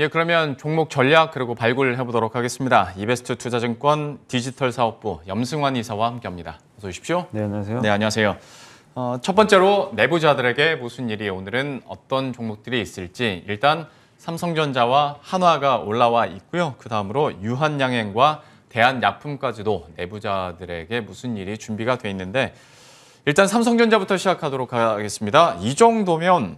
예, 그러면 종목 전략 그리고 발굴해 보도록 하겠습니다. 이베스트 투자증권 디지털 사업부 염승환 이사와 함께합니다. 어서 오십시오. 네, 안녕하세요. 네, 안녕하세요. 어, 첫 번째로 내부자들에게 무슨 일이 오늘은 어떤 종목들이 있을지 일단 삼성전자와 한화가 올라와 있고요. 그 다음으로 유한양행과 대한약품까지도 내부자들에게 무슨 일이 준비가 돼 있는데 일단 삼성전자부터 시작하도록 하겠습니다. 이 정도면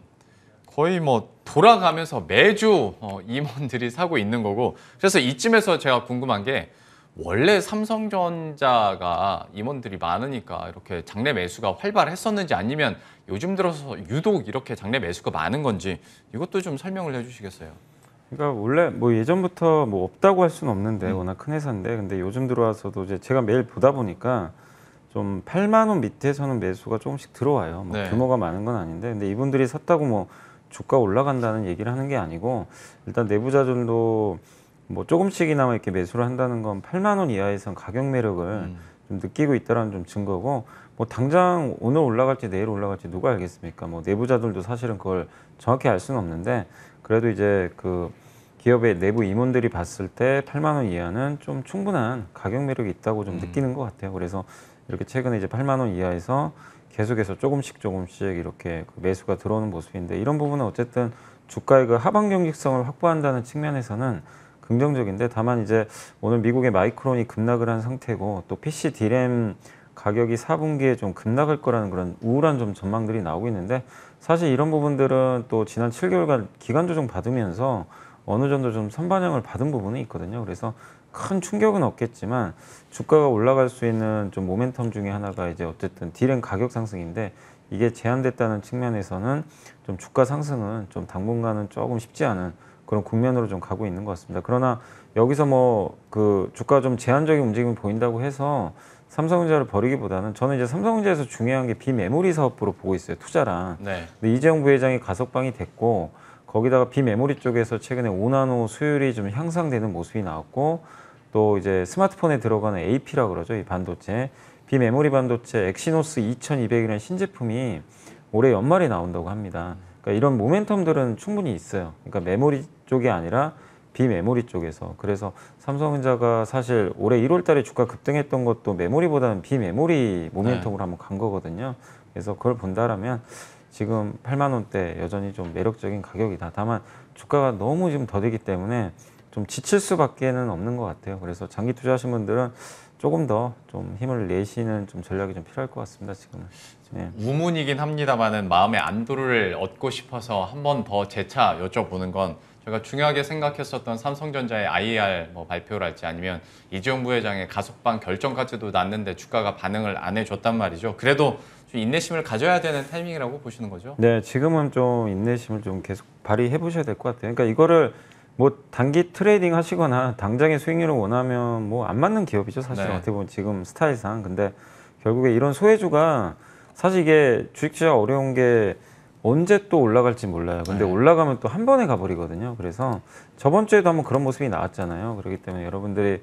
거의 뭐 돌아가면서 매주 어, 임원들이 사고 있는 거고 그래서 이쯤에서 제가 궁금한 게 원래 삼성전자가 임원들이 많으니까 이렇게 장내 매수가 활발했었는지 아니면 요즘 들어서 유독 이렇게 장내 매수가 많은 건지 이것도 좀 설명을 해주시겠어요? 그러니까 원래 뭐 예전부터 뭐 없다고 할 수는 없는데 음. 워낙 큰 회사인데 근데 요즘 들어와서도 이제 제가 매일 보다 보니까 좀 8만 원 밑에서는 매수가 조금씩 들어와요. 뭐 네. 규모가 많은 건 아닌데 근데 이분들이 샀다고 뭐 주가 올라간다는 얘기를 하는 게 아니고 일단 내부자존도 뭐 조금씩이나마 이렇게 매수를 한다는 건 8만 원 이하에선 가격 매력을 음. 좀 느끼고 있다라는 좀 증거고 뭐 당장 오늘 올라갈지 내일 올라갈지 누가 알겠습니까? 뭐 내부자들도 사실은 그걸 정확히 알 수는 없는데 그래도 이제 그 기업의 내부 임원들이 봤을 때 8만 원 이하는 좀 충분한 가격 매력이 있다고 좀 음. 느끼는 것 같아요. 그래서 이렇게 최근에 이제 8만 원 이하에서 계속해서 조금씩 조금씩 이렇게 그 매수가 들어오는 모습인데 이런 부분은 어쨌든 주가의 그 하반 경직성을 확보한다는 측면에서는 긍정적인데 다만 이제 오늘 미국의 마이크론이 급락을 한 상태고 또 PC 디램 가격이 4분기에 좀 급락할 거라는 그런 우울한 좀 전망들이 나오고 있는데 사실 이런 부분들은 또 지난 7개월간 기간 조정 받으면서 어느 정도 좀 선반영을 받은 부분이 있거든요. 그래서 큰 충격은 없겠지만 주가가 올라갈 수 있는 좀 모멘텀 중에 하나가 이제 어쨌든 딜은 가격 상승인데 이게 제한됐다는 측면에서는 좀 주가 상승은 좀 당분간은 조금 쉽지 않은 그런 국면으로 좀 가고 있는 것 같습니다. 그러나 여기서 뭐 그 주가 좀 제한적인 움직임이 보인다고 해서 삼성전자를 버리기보다는 저는 이제 삼성전자에서 중요한 게 비메모리 사업부로 보고 있어요 투자랑. 네. 근데 이재용 부회장이 가석방이 됐고 거기다가 비메모리 쪽에서 최근에 5나노 수율이 좀 향상되는 모습이 나왔고 또 이제 스마트폰에 들어가는 AP라 그러죠. 이 반도체. 비메모리 반도체 엑시노스 2200이라는 신제품이 올해 연말에 나온다고 합니다. 그러니까 이런 모멘텀들은 충분히 있어요. 그러니까 메모리 쪽이 아니라 비메모리 쪽에서 그래서 삼성전자가 사실 올해 1월 달에 주가 급등했던 것도 메모리보다는 비메모리 모멘텀으로 네. 한번 간 거거든요. 그래서 그걸 본다라면 지금 8만 원대 여전히 좀 매력적인 가격이다. 다만 주가가 너무 지금 더디기 때문에 좀 지칠 수밖에는 없는 것 같아요. 그래서 장기 투자하신 분들은 조금 더 좀 힘을 내시는 좀 전략이 좀 필요할 것 같습니다. 지금은 네. 우문이긴 합니다만은 마음의 안도를 얻고 싶어서 한번 더 재차 여쭤보는 건 제가 중요하게 생각했었던 삼성전자의 IR 뭐 발표랄지 아니면 이재용 부회장의 가석방 결정까지도 났는데 주가가 반응을 안 해줬단 말이죠. 그래도 좀 인내심을 가져야 되는 타이밍이라고 보시는 거죠? 네, 지금은 좀 인내심을 좀 계속 발휘해 보셔야 될 것 같아요. 그러니까 이거를 뭐 단기 트레이딩 하시거나 당장의 수익률을 원하면 뭐 안 맞는 기업이죠 사실 네. 어떻게 보면 지금 스타일상 근데 결국에 이런 소외주가 사실 이게 주식 투자 어려운 게 언제 또 올라갈지 몰라요 근데 네. 올라가면 또 한 번에 가버리거든요 그래서 저번 주에도 한번 그런 모습이 나왔잖아요 그렇기 때문에 여러분들이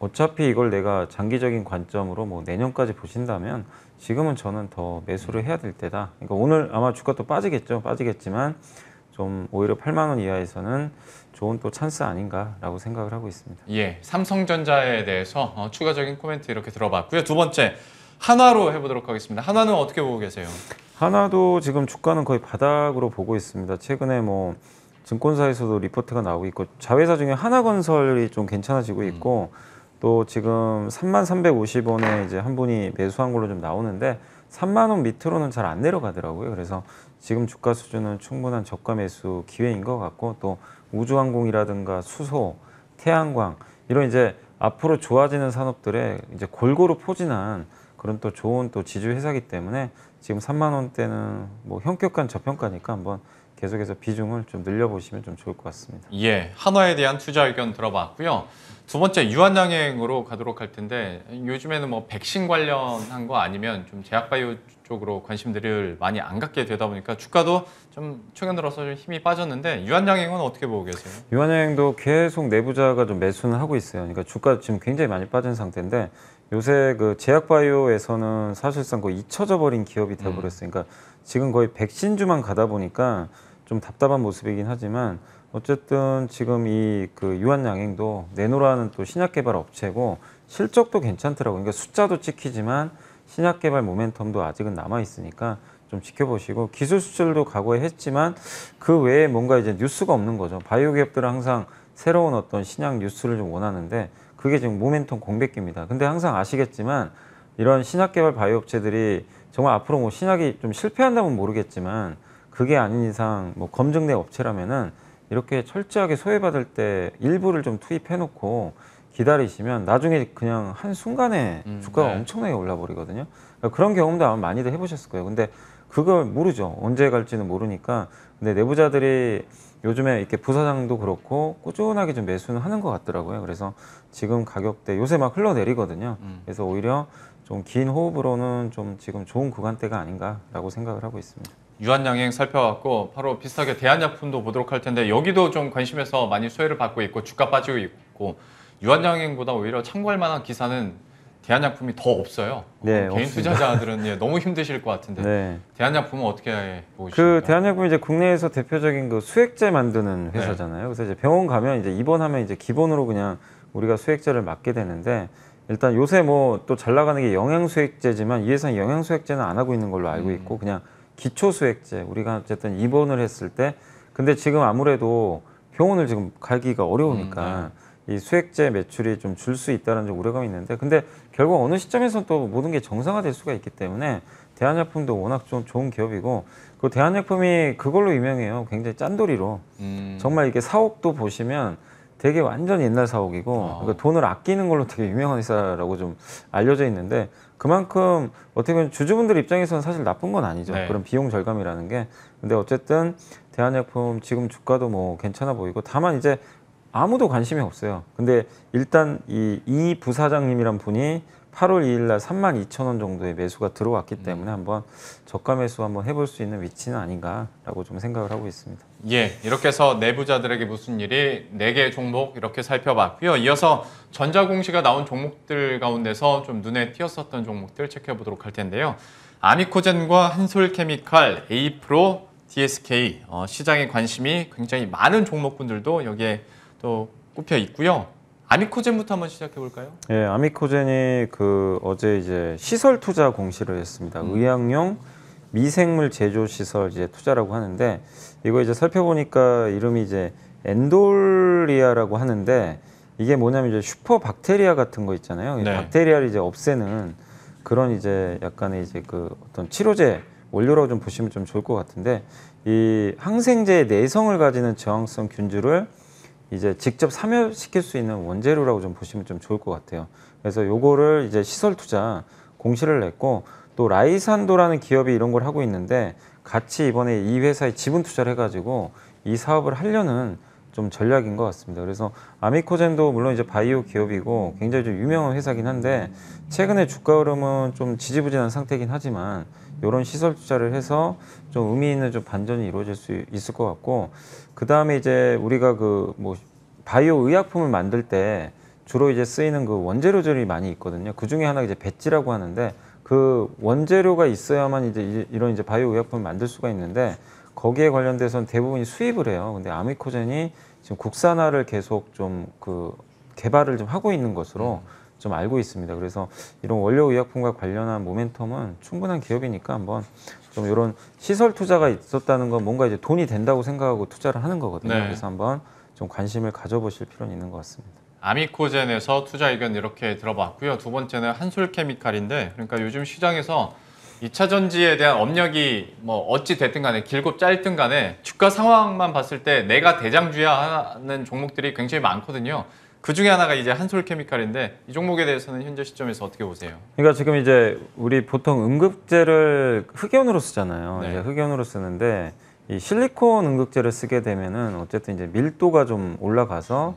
어차피 이걸 내가 장기적인 관점으로 뭐 내년까지 보신다면 지금은 저는 더 매수를 해야 될 때다 그러니까 오늘 아마 주가 또 빠지겠죠 빠지겠지만 좀 오히려 8만 원 이하에서는 좋은 또 찬스 아닌가라고 생각을 하고 있습니다. 예, 삼성전자에 대해서 어, 추가적인 코멘트 이렇게 들어봤고요. 두 번째 한화로 해보도록 하겠습니다. 한화는 어떻게 보고 계세요? 한화도 지금 주가는 거의 바닥으로 보고 있습니다. 최근에 뭐 증권사에서도 리포트가 나오고 있고 자회사 중에 하나건설이 좀 괜찮아지고 음. 있고 음. 또 지금 3,350원에 이제 한 분이 매수한 걸로 좀 나오는데 3만 원 밑으로는 잘 안 내려가더라고요. 그래서 지금 주가 수준은 충분한 저가 매수 기회인 것 같고 또 우주항공이라든가 수소, 태양광 이런 이제 앞으로 좋아지는 산업들에 이제 골고루 포진한 그런 또 좋은 또 지주 회사기 때문에 지금 3만 원대는 뭐 형격한 저평가니까 한번 계속해서 비중을 좀 늘려보시면 좀 좋을 것 같습니다. 예, 한화에 대한 투자 의견 들어봤고요. 두 번째 유한양행으로 가도록 할 텐데 요즘에는 뭐 백신 관련한 거 아니면 좀 제약바이오 쪽으로 관심들을 많이 안 갖게 되다 보니까 주가도 좀 최근 들어서 좀 힘이 빠졌는데 유한양행은 어떻게 보고 계세요? 유한양행도 계속 내부자가 좀 매수는 하고 있어요. 그러니까 주가 지금 굉장히 많이 빠진 상태인데 요새 그 제약바이오에서는 사실상 거의 잊혀져 버린 기업이 돼버렸으니까 음. 그러니까 지금 거의 백신주만 가다 보니까 좀 답답한 모습이긴 하지만 어쨌든 지금 이 그 유한양행도 내노라는 또 신약개발 업체고 실적도 괜찮더라고요. 그러니까 숫자도 찍히지만 신약개발 모멘텀도 아직은 남아 있으니까 좀 지켜보시고 기술 수출도 각오해 했지만 그 외에 뭔가 이제 뉴스가 없는 거죠. 바이오 기업들은 항상 새로운 어떤 신약 뉴스를 좀 원하는데 그게 지금 모멘텀 공백기입니다. 근데 항상 아시겠지만 이런 신약 개발 바이오 업체들이 정말 앞으로 뭐 신약이 좀 실패한다면 모르겠지만 그게 아닌 이상 뭐 검증된 업체라면은 이렇게 철저하게 소외받을 때 일부를 좀 투입해 놓고 기다리시면 나중에 그냥 한 순간에 음, 주가가 네. 엄청나게 올라 버리거든요. 그러니까 그런 경험도 아마 많이들 해보셨을 거예요. 근데 그걸 모르죠. 언제 갈지는 모르니까. 근데 내부자들이 요즘에 이렇게 부사장도 그렇고 꾸준하게 좀 매수는 하는 것 같더라고요. 그래서 지금 가격대 요새 막 흘러내리거든요. 음. 그래서 오히려 좀 긴 호흡으로는 좀 지금 좋은 구간대가 아닌가라고 생각을 하고 있습니다. 유한양행 살펴봤고 바로 비슷하게 대한약품도 보도록 할 텐데 여기도 좀 관심에서 많이 수혜를 받고 있고 주가 빠지고 있고 유한양행보다 오히려 참고할 만한 기사는 대한약품이 더 없어요. 네, 개인 없습니다. 투자자들은 예, 너무 힘드실 것 같은데 네. 대한약품은 어떻게 보시나요? 그 대한약품이 이제 국내에서 대표적인 그 수액제 만드는 네. 회사잖아요. 네. 그래서 이제 병원 가면 이제 입원하면 이제 기본으로 그냥 우리가 수액제를 맞게 되는데 일단 요새 뭐 또 잘 나가는 게 영양수액제지만 이회사는 영양수액제는 안 하고 있는 걸로 알고 음. 있고 그냥 기초수액제 우리가 어쨌든 입원을 했을 때 근데 지금 아무래도 병원을 지금 가기가 어려우니까 음, 네. 이 수액제 매출이 좀 줄 수 있다는 좀 우려감이 있는데 근데 결국 어느 시점에선 또 모든 게 정상화될 수가 있기 때문에 대한약품도 워낙 좀 좋은 기업이고 그 대한약품이 그걸로 유명해요. 굉장히 짠돌이로 음. 정말 이게 사옥도 보시면 되게 완전 옛날 사옥이고 아. 그러니까 돈을 아끼는 걸로 되게 유명한 회사라고 좀 알려져 있는데 그만큼 어떻게 보면 주주분들 입장에서는 사실 나쁜 건 아니죠. 네. 그런 비용 절감이라는 게. 근데 어쨌든 대한약품 지금 주가도 뭐 괜찮아 보이고 다만 이제 아무도 관심이 없어요. 근데 일단 이이 부사장님이란 분이 8월 2일 날 32,000원 정도의 매수가 들어왔기 네. 때문에 한번 저가 매수 한번 해볼 수 있는 위치는 아닌가라고 좀 생각을 하고 있습니다. 예, 이렇게 해서 내부자들에게 무슨 일이 4개 종목 이렇게 살펴봤고요. 이어서 전자공시가 나온 종목들 가운데서 좀 눈에 띄었었던 종목들 체크해보도록 할 텐데요. 아미코젠과 한솔케미칼, 에이프로, DSK 어, 시장에 관심이 굉장히 많은 종목분들도 여기에 또 꼽혀 있고요. 아미코젠부터 한번 시작해 볼까요? 예, 아미코젠이 그 어제 이제 시설 투자 공시를 했습니다. 음. 의학용 미생물 제조 시설 이제 투자라고 하는데 이거 이제 살펴보니까 이름이 이제 엔돌리아라고 하는데 이게 뭐냐면 이제 슈퍼 박테리아 같은 거 있잖아요. 네. 박테리아를 이제 없애는 그런 이제 약간의 이제 그 어떤 치료제 원료라고 좀 보시면 좀 좋을 것 같은데 이항생제 내성을 가지는 저항성 균주를 이제 직접 참여시킬 수 있는 원재료라고 좀 보시면 좀 좋을 것 같아요. 그래서 요거를 이제 시설 투자 공시를 냈고 또 라이산도라는 기업이 이런 걸 하고 있는데 같이 이번에 이 회사에 지분 투자를 해가지고 이 사업을 하려는 좀 전략인 것 같습니다. 그래서 아미코젠도 물론 이제 바이오 기업이고 굉장히 좀 유명한 회사긴 한데 최근에 주가 흐름은 좀 지지부진한 상태긴 하지만 이런 시설 투자를 해서 좀 의미 있는 좀 반전이 이루어질 수 있을 것 같고 그 다음에 이제 우리가 그 뭐 바이오 의약품을 만들 때 주로 이제 쓰이는 그 원재료들이 많이 있거든요. 그 중에 하나가 이제 배지라고 하는데 그 원재료가 있어야만 이제 이런 이제 바이오 의약품을 만들 수가 있는데 거기에 관련돼서는 대부분이 수입을 해요. 근데 아미코젠이 지금 국산화를 계속 좀 그 개발을 좀 하고 있는 것으로 음. 좀 알고 있습니다. 그래서 이런 원료 의약품과 관련한 모멘텀은 충분한 기업이니까 한번 좀 이런 시설 투자가 있었다는 건 뭔가 이제 돈이 된다고 생각하고 투자를 하는 거거든요. 네. 그래서 한번 좀 관심을 가져보실 필요는 있는 것 같습니다. 아미코젠에서 투자 의견 이렇게 들어봤고요. 두 번째는 한솔케미칼인데 그러니까 요즘 시장에서 2차 전지에 대한 업력이 뭐 어찌 됐든 간에 길고 짧든 간에 주가 상황만 봤을 때 내가 대장주야 하는 종목들이 굉장히 많거든요. 그 중에 하나가 이제 한솔 케미칼인데 이 종목에 대해서는 현재 시점에서 어떻게 보세요? 그러니까 지금 이제 우리 보통 응급제를 흑연으로 쓰잖아요. 네. 이제 흑연으로 쓰는데 이 실리콘 응급제를 쓰게 되면은 어쨌든 이제 밀도가 좀 올라가서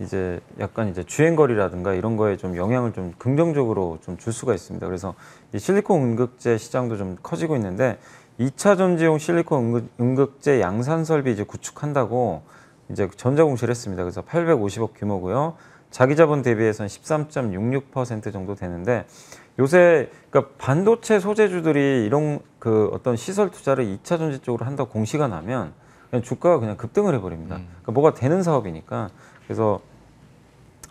이제 약간 이제 주행거리라든가 이런 거에 좀 영향을 좀 긍정적으로 좀 줄 수가 있습니다. 그래서 이 실리콘 응급제 시장도 좀 커지고 있는데 이차 전지용 실리콘 응급제 양산 설비 이제 구축한다고 이제 전자공시를 했습니다. 그래서 850억 규모고요. 자기자본 대비해서는 13.66% 정도 되는데 요새 그러니까 반도체 소재주들이 이런 그 어떤 시설 투자를 2차 전지 쪽으로 한다고 공시가 나면 그냥 주가가 그냥 급등을 해버립니다. 음. 그러니까 뭐가 되는 사업이니까 그래서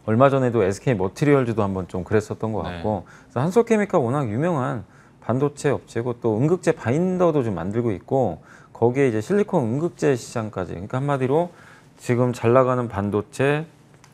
얼마 전에도 SK 머티리얼즈도 한번 좀 그랬었던 것 네. 같고 네. 한솔케미카 워낙 유명한 반도체 업체고 또 응극제 바인더도 좀 만들고 있고 거기에 이제 실리콘 응극제 시장까지 그러니까 한마디로 지금 잘 나가는 반도체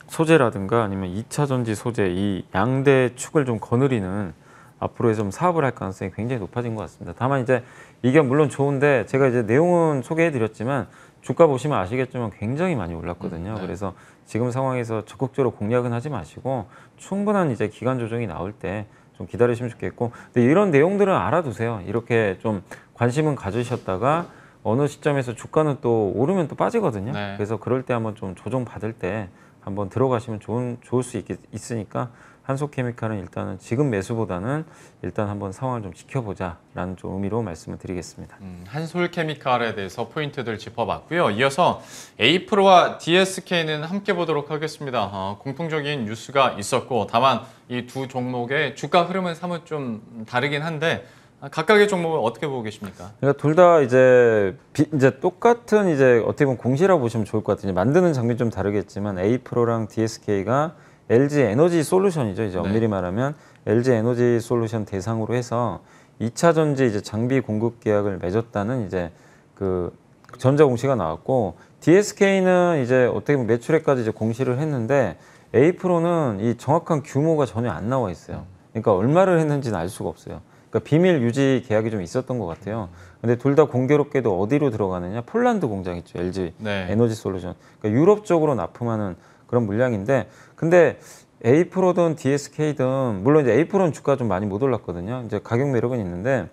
소재라든가 아니면 2차 전지 소재 이 양대 축을 좀 거느리는 앞으로의 좀 사업을 할 가능성이 굉장히 높아진 것 같습니다. 다만 이제 이게 물론 좋은데 제가 이제 내용은 소개해드렸지만 주가 보시면 아시겠지만 굉장히 많이 올랐거든요. 음, 네. 그래서 지금 상황에서 적극적으로 공략은 하지 마시고 충분한 이제 기간 조정이 나올 때 좀 기다리시면 좋겠고 근데 이런 내용들은 알아두세요. 이렇게 좀 관심은 가지셨다가 어느 시점에서 주가는 또 오르면 또 빠지거든요. 네. 그래서 그럴 때 한번 좀 조정 받을 때 한번 들어가시면 좋은 좋을 수 있, 있으니까 한소케미칼은 일단은 지금 매수보다는 일단 한번 상황을 좀 지켜보자라는 좀 의미로 말씀을 드리겠습니다. 음, 한솔케미칼에 대해서 포인트들 짚어봤고요. 이어서 에이프로와 DSK는 함께 보도록 하겠습니다. 어, 공통적인 뉴스가 있었고 다만 이 두 종목의 주가 흐름은 사뭇 좀 다르긴 한데 아, 각각의 종목을 어떻게 보고 계십니까? 그러니까 둘 다 이제 비, 이제 똑같은 이제 어떻게 보면 공시라고 보시면 좋을 것 같아요. 만드는 장비 좀 다르겠지만 A 프로랑 DSK가 LG 에너지 솔루션이죠. 이제 네. 엄밀히 네. 말하면 LG 에너지 솔루션 대상으로 해서 2차 전지 이제 장비 공급 계약을 맺었다는 이제 그 전자 공시가 나왔고 DSK는 이제 어떻게 보면 매출액까지 이제 공시를 했는데 A 프로는 이 정확한 규모가 전혀 안 나와 있어요. 음. 그러니까 얼마를 했는지는 알 수가 없어요. 그러니까 비밀 유지 계약이 좀 있었던 것 같아요. 근데 둘 다 공교롭게도 어디로 들어가느냐? 폴란드 공장 있죠. LG 네. 에너지 솔루션. 그러니까 유럽 쪽으로 납품하는 그런 물량인데 근데 에이프로든 DSK든 물론 이제 에이프로는 주가 좀 많이 못 올랐거든요. 이제 가격 매력은 있는데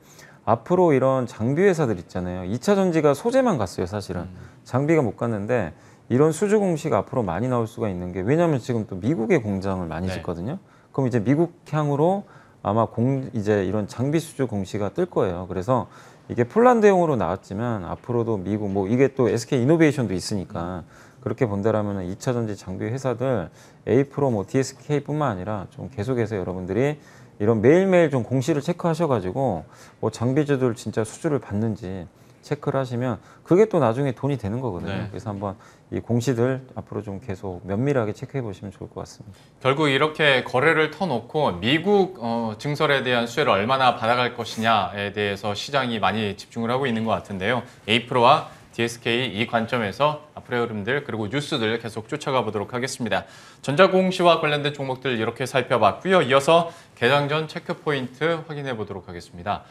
앞으로 이런 장비 회사들 있잖아요. 2차 전지가 소재만 갔어요, 사실은. 음. 장비가 못 갔는데 이런 수주 공식 앞으로 많이 나올 수가 있는 게 왜냐하면 지금 또 미국의 공장을 많이 네. 짓거든요. 그럼 이제 미국 향으로 아마 공 이제 이런 장비 수주 공시가 뜰 거예요. 그래서 이게 폴란드용으로 나왔지만 앞으로도 미국 뭐 이게 또 SK 이노베이션도 있으니까 그렇게 본다라면 2차 전지 장비 회사들 A 프로 뭐 DSK뿐만 아니라 좀 계속해서 여러분들이 이런 매일매일 좀 공시를 체크하셔가지고 뭐 장비주들 진짜 수주를 받는지 체크를 하시면 그게 또 나중에 돈이 되는 거거든요. 네. 그래서 한번 이 공시들 앞으로 좀 계속 면밀하게 체크해 보시면 좋을 것 같습니다. 결국 이렇게 거래를 터놓고 미국 어, 증설에 대한 수혜를 얼마나 받아갈 것이냐에 대해서 시장이 많이 집중을 하고 있는 것 같은데요. 에이프로와 DSK 이 관점에서 앞으로의 흐름들 그리고 뉴스들 계속 쫓아가 보도록 하겠습니다. 전자공시와 관련된 종목들 이렇게 살펴봤고요. 이어서 개장 전 체크 포인트 확인해 보도록 하겠습니다.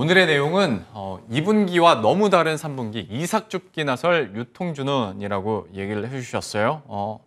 오늘의 내용은 어, 2분기와 너무 다른 3분기 이삭줍기 나설 유통주는이라고 얘기를 해주셨어요. 어,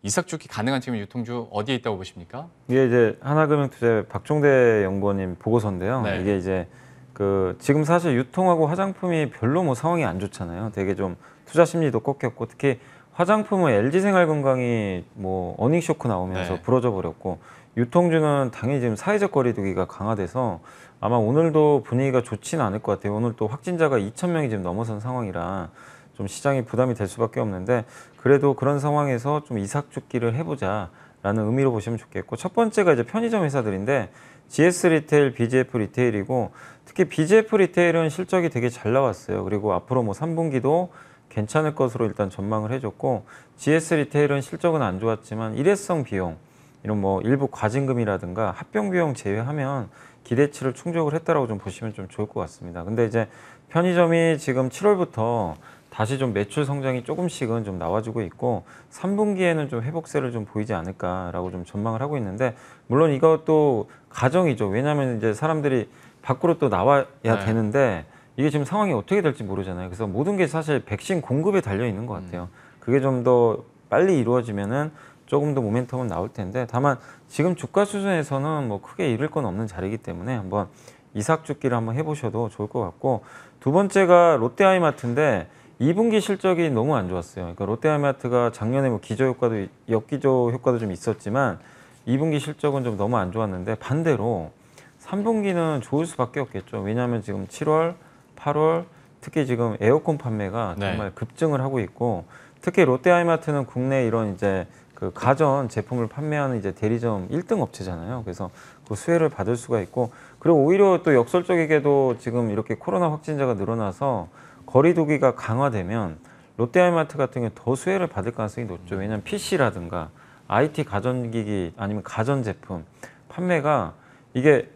이삭줍기 가능한 지금 유통주 어디에 있다고 보십니까? 이게 이제 하나금융투자 박종대 연구원님 보고서인데요. 네. 이게 이제 그 지금 사실 유통하고 화장품이 별로 뭐 상황이 안 좋잖아요. 되게 좀 투자 심리도 꺾였고 특히 화장품은 LG생활건강이 뭐 어닝쇼크 나오면서 네. 부러져 버렸고 유통주는 당연히 지금 사회적 거리두기가 강화돼서 아마 오늘도 분위기가 좋지는 않을 것 같아요. 오늘 또 확진자가 2천 명이 지금 넘어선 상황이라 좀 시장이 부담이 될 수밖에 없는데 그래도 그런 상황에서 좀 이삭죽기를 해보자. 라는 의미로 보시면 좋겠고 첫 번째가 이제 편의점 회사들인데 GS 리테일, BGF 리테일이고 특히 BGF 리테일은 실적이 되게 잘 나왔어요. 그리고 앞으로 뭐 3분기도 괜찮을 것으로 일단 전망을 해줬고 GS 리테일은 실적은 안 좋았지만 일회성 비용 이런 뭐 일부 과징금이라든가 합병 비용 제외하면 기대치를 충족을 했다라고 좀 보시면 좀 좋을 것 같습니다. 근데 이제 편의점이 지금 7월부터 다시 좀 매출 성장이 조금씩은 좀 나와주고 있고 3분기에는 좀 회복세를 좀 보이지 않을까라고 좀 전망을 하고 있는데 물론 이것도 가정이죠. 왜냐하면 이제 사람들이 밖으로 또 나와야 네. 되는데 이게 지금 상황이 어떻게 될지 모르잖아요. 그래서 모든 게 사실 백신 공급에 달려 있는 것 같아요. 음. 그게 좀 더 빨리 이루어지면은 조금 더 모멘텀은 나올 텐데 다만 지금 주가 수준에서는 뭐 크게 잃을 건 없는 자리이기 때문에 한번 이삭 죽기를 한번 해보셔도 좋을 것 같고 두 번째가 롯데하이마트인데 2분기 실적이 너무 안 좋았어요. 그러니까 롯데하이마트가 작년에 뭐 기저 효과도 역기저 효과도 좀 있었지만 2분기 실적은 좀 너무 안 좋았는데 반대로 3분기는 좋을 수밖에 없겠죠. 왜냐하면 지금 7월, 8월 특히 지금 에어컨 판매가 네. 정말 급증을 하고 있고 특히 롯데하이마트는 국내 이런 이제 그 가전 제품을 판매하는 이제 대리점 1등 업체잖아요. 그래서 그 수혜를 받을 수가 있고 그리고 오히려 또 역설적이게도 지금 이렇게 코로나 확진자가 늘어나서 거리두기가 강화되면 롯데하이마트 같은 경우 더 수혜를 받을 가능성이 높죠. 왜냐면 PC라든가 IT 가전기기 아니면 가전제품 판매가 이게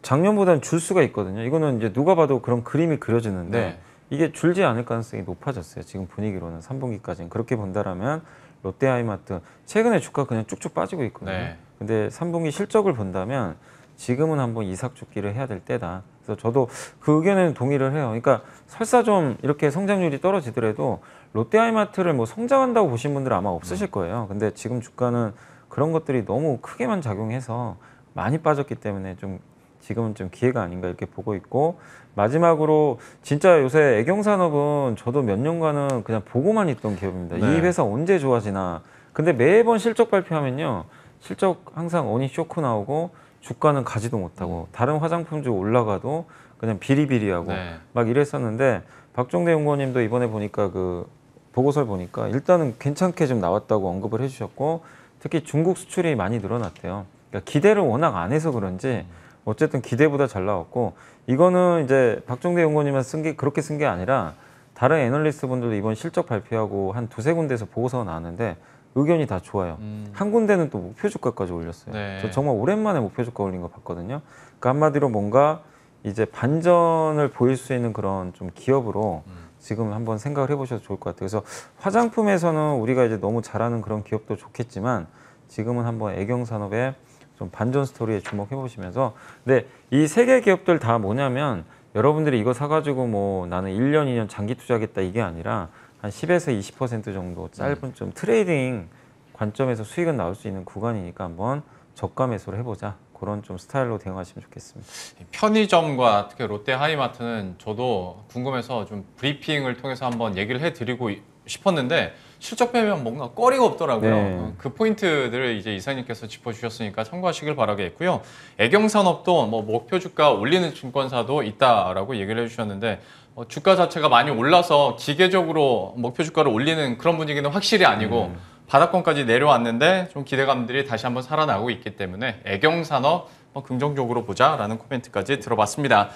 작년보다는 줄 수가 있거든요. 이거는 이제 누가 봐도 그런 그림이 그려지는데 네. 이게 줄지 않을 가능성이 높아졌어요. 지금 분위기로는 3분기까지는 그렇게 본다라면 롯데하이마트 최근에 주가 그냥 쭉쭉 빠지고 있거든요. 네. 근데 3분기 실적을 본다면 지금은 한번 이삭죽기를 해야 될 때다. 그래서 저도 그 의견에는 동의를 해요. 그러니까 설사 좀 이렇게 성장률이 떨어지더라도 롯데하이마트를 뭐 성장한다고 보신 분들 은 아마 없으실 네. 거예요. 근데 지금 주가는 그런 것들이 너무 크게만 작용해서 많이 빠졌기 때문에 좀 지금은 좀 기회가 아닌가 이렇게 보고 있고 마지막으로 진짜 요새 애경산업은 저도 몇 년간은 그냥 보고만 있던 기업입니다. 네. 이 회사 언제 좋아지나. 근데 매번 실적 발표하면요. 실적 항상 어닝 쇼크 나오고 주가는 가지도 못하고 음. 다른 화장품주 올라가도 그냥 비리비리하고 네. 막 이랬었는데 박종대 연구원님도 이번에 보니까 그 보고서를 보니까 일단은 괜찮게 좀 나왔다고 언급을 해주셨고 특히 중국 수출이 많이 늘어났대요. 그러니까 기대를 워낙 안 해서 그런지 음. 어쨌든 기대보다 잘 나왔고 이거는 이제 박종대 연구원님만 쓴게 그렇게 쓴 게 아니라 다른 애널리스트 분들도 이번 실적 발표하고 한 두세 군데에서 보고서가 나왔는데 의견이 다 좋아요. 음. 한 군데는 또 목표 주가까지 올렸어요. 네. 저 정말 오랜만에 목표 주가 올린 거 봤거든요. 그러니까 한마디로 뭔가 이제 반전을 보일 수 있는 그런 좀 기업으로 음. 지금 한번 생각을 해보셔도 좋을 것 같아요. 그래서 화장품에서는 우리가 이제 너무 잘하는 그런 기업도 좋겠지만 지금은 한번 애경 산업에 좀 반전 스토리에 주목해 보시면서 근데 이 세 개 기업들 다 뭐냐면 여러분들이 이거 사가지고 뭐 나는 1년, 2년 장기 투자하겠다 이게 아니라 한 10에서 20% 정도 짧은 음. 좀 트레이딩 관점에서 수익은 나올 수 있는 구간이니까 한번 저가 매수를 해보자. 그런 좀 스타일로 대응하시면 좋겠습니다. 편의점과 특히 롯데 하이마트는 저도 궁금해서 좀 브리핑을 통해서 한번 얘기를 해드리고 싶었는데 실적 빼면 뭔가 꺼리가 없더라고요. 네. 어, 그 포인트들을 이제 이사님께서 짚어주셨으니까 참고하시길 바라겠고요. 애경산업도 뭐 목표 주가 올리는 증권사도 있다라고 얘기를 해주셨는데 어, 주가 자체가 많이 올라서 기계적으로 목표 주가를 올리는 그런 분위기는 확실히 아니고 음. 바닥권까지 내려왔는데 좀 기대감들이 다시 한번 살아나고 있기 때문에 애경산업 뭐 긍정적으로 보자라는 코멘트까지 들어봤습니다.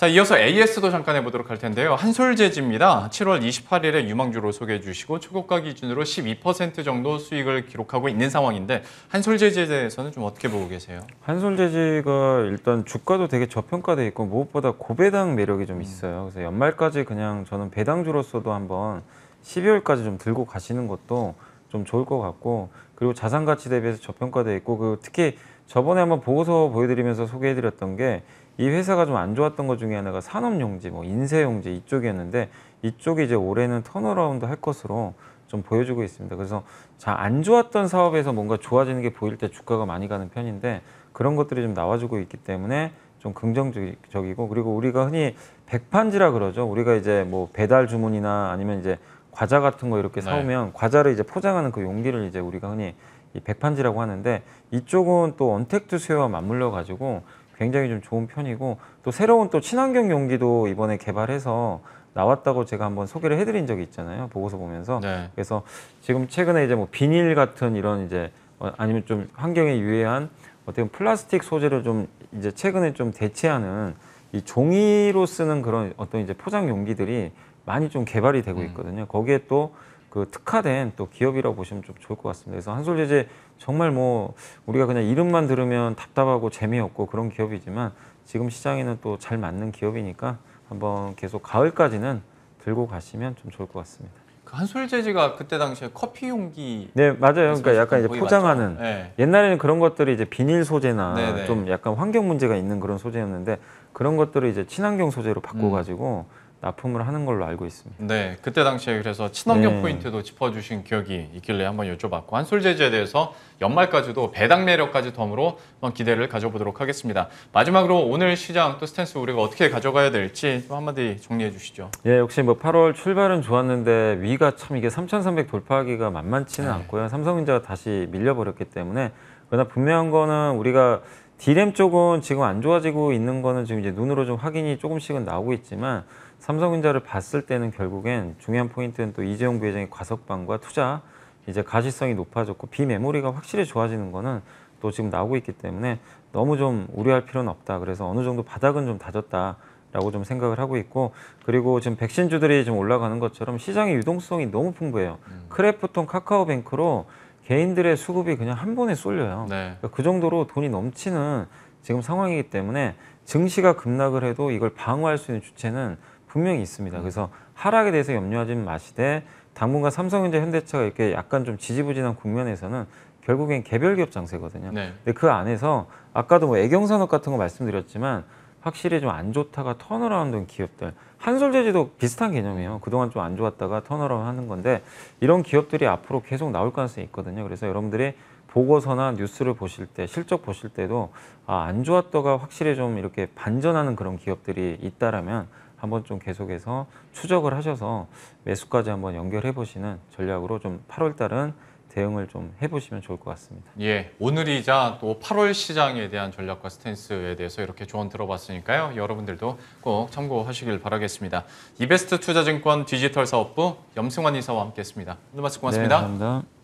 자, 이어서 AS도 잠깐 해보도록 할 텐데요. 한솔재지입니다. 7월 28일에 유망주로 소개해 주시고 초고가 기준으로 12% 정도 수익을 기록하고 있는 상황인데 한솔재지에 대해서는 좀 어떻게 보고 계세요? 한솔재지가 일단 주가도 되게 저평가돼 있고 무엇보다 고배당 매력이 좀 음. 있어요. 그래서 연말까지 그냥 저는 배당주로서도 한번 12월까지 좀 들고 가시는 것도 좀 좋을 것 같고 그리고 자산 가치 대비해서 저평가돼 있고 그 특히 저번에 한번 보고서 보여드리면서 소개해드렸던 게이 회사가 좀 안 좋았던 것 중에 하나가 산업용지, 뭐 인쇄용지 이쪽이었는데 이쪽이 이제 올해는 턴어라운드 할 것으로 좀 보여주고 있습니다. 그래서 자안 좋았던 사업에서 뭔가 좋아지는 게 보일 때 주가가 많이 가는 편인데 그런 것들이 좀 나와주고 있기 때문에 좀 긍정적이고 그리고 우리가 흔히 백판지라 그러죠. 우리가 이제 뭐 배달 주문이나 아니면 이제 과자 같은 거 이렇게 네. 사오면 네. 과자를 이제 포장하는 그 용기를 이제 우리가 흔히 이 백판지라고 하는데 이쪽은 또 언택트 수요와 맞물려 가지고 굉장히 좀 좋은 편이고 또 새로운 또 친환경 용기도 이번에 개발해서 나왔다고 제가 한번 소개를 해드린 적이 있잖아요 보고서 보면서 네. 그래서 지금 최근에 이제 뭐 비닐 같은 이런 이제 어, 아니면 좀 환경에 유해한 어떻게 보면 플라스틱 소재를 좀 이제 최근에 좀 대체하는 이 종이로 쓰는 그런 어떤 이제 포장 용기들이 많이 좀 개발이 되고 음. 있거든요. 거기에 또 그 특화된 또 기업이라고 보시면 좀 좋을 것 같습니다. 그래서 한솔제제 정말 뭐 우리가 그냥 이름만 들으면 답답하고 재미없고 그런 기업이지만 지금 시장에는 또 잘 맞는 기업이니까 한번 계속 가을까지는 들고 가시면 좀 좋을 것 같습니다. 그 한솔 재지가 그때 당시에 커피 용기 네 맞아요. 그러니까 약간 이제 포장하는 네. 옛날에는 그런 것들이 이제 비닐 소재나 네네. 네. 좀 약간 환경 문제가 있는 그런 소재였는데 그런 것들을 이제 친환경 소재로 바꿔가지고 음. 납품을 하는 걸로 알고 있습니다. 네, 그때 당시에 그래서 친환경 네. 포인트도 짚어주신 기억이 있길래 한번 여쭤봤고 한솔 제재에 대해서 연말까지도 배당 매력까지 덤으로 한번 기대를 가져보도록 하겠습니다. 마지막으로 오늘 시장 또 스탠스 우리가 어떻게 가져가야 될지 또 한마디 정리해 주시죠. 예, 역시 뭐 8월 출발은 좋았는데 위가 참 이게 3,300 돌파하기가 만만치는 네. 않고요. 삼성전자가 다시 밀려버렸기 때문에 그러나 분명한 거는 우리가 디램 쪽은 지금 안 좋아지고 있는 거는 지금 이제 눈으로 좀 확인이 조금씩은 나오고 있지만 삼성전자를 봤을 때는 결국엔 중요한 포인트는 또 이재용 부회장의 과석방과 투자 이제 가시성이 높아졌고 비메모리가 확실히 좋아지는 거는 또 지금 나오고 있기 때문에 너무 좀 우려할 필요는 없다. 그래서 어느 정도 바닥은 좀 다졌다. 라고 좀 생각을 하고 있고 그리고 지금 백신주들이 좀 올라가는 것처럼 시장의 유동성이 너무 풍부해요. 음. 크래프톤 카카오뱅크로 개인들의 수급이 그냥 한 번에 쏠려요. 네. 그러니까 그 정도로 돈이 넘치는 지금 상황이기 때문에 증시가 급락을 해도 이걸 방어할 수 있는 주체는 분명히 있습니다. 음. 그래서 하락에 대해서 염려하지는 마시되 당분간 삼성전자, 현대차가 이렇게 약간 좀 지지부진한 국면에서는 결국엔 개별 기업 장세거든요. 네. 근데 그 안에서 아까도 뭐 애경산업 같은 거 말씀드렸지만 확실히 좀 안 좋다가 턴어라운드 기업들 한솔재지도 비슷한 개념이에요. 그동안 좀 안 좋았다가 턴어라운드 하는 건데 이런 기업들이 앞으로 계속 나올 가능성이 있거든요. 그래서 여러분들이 보고서나 뉴스를 보실 때 실적 보실 때도 아, 안 좋았다가 확실히 좀 이렇게 반전하는 그런 기업들이 있다라면 한번 좀 계속해서 추적을 하셔서 매수까지 한번 연결해 보시는 전략으로 좀 8월 달은 대응을 좀 해보시면 좋을 것 같습니다. 예, 오늘이자 또 8월 시장에 대한 전략과 스탠스에 대해서 이렇게 조언 들어봤으니까요. 여러분들도 꼭 참고하시길 바라겠습니다. 이베스트 투자증권 디지털 사업부 염승환 이사와 함께했습니다. 오늘 말씀 고맙습니다. 네, 감사합니다.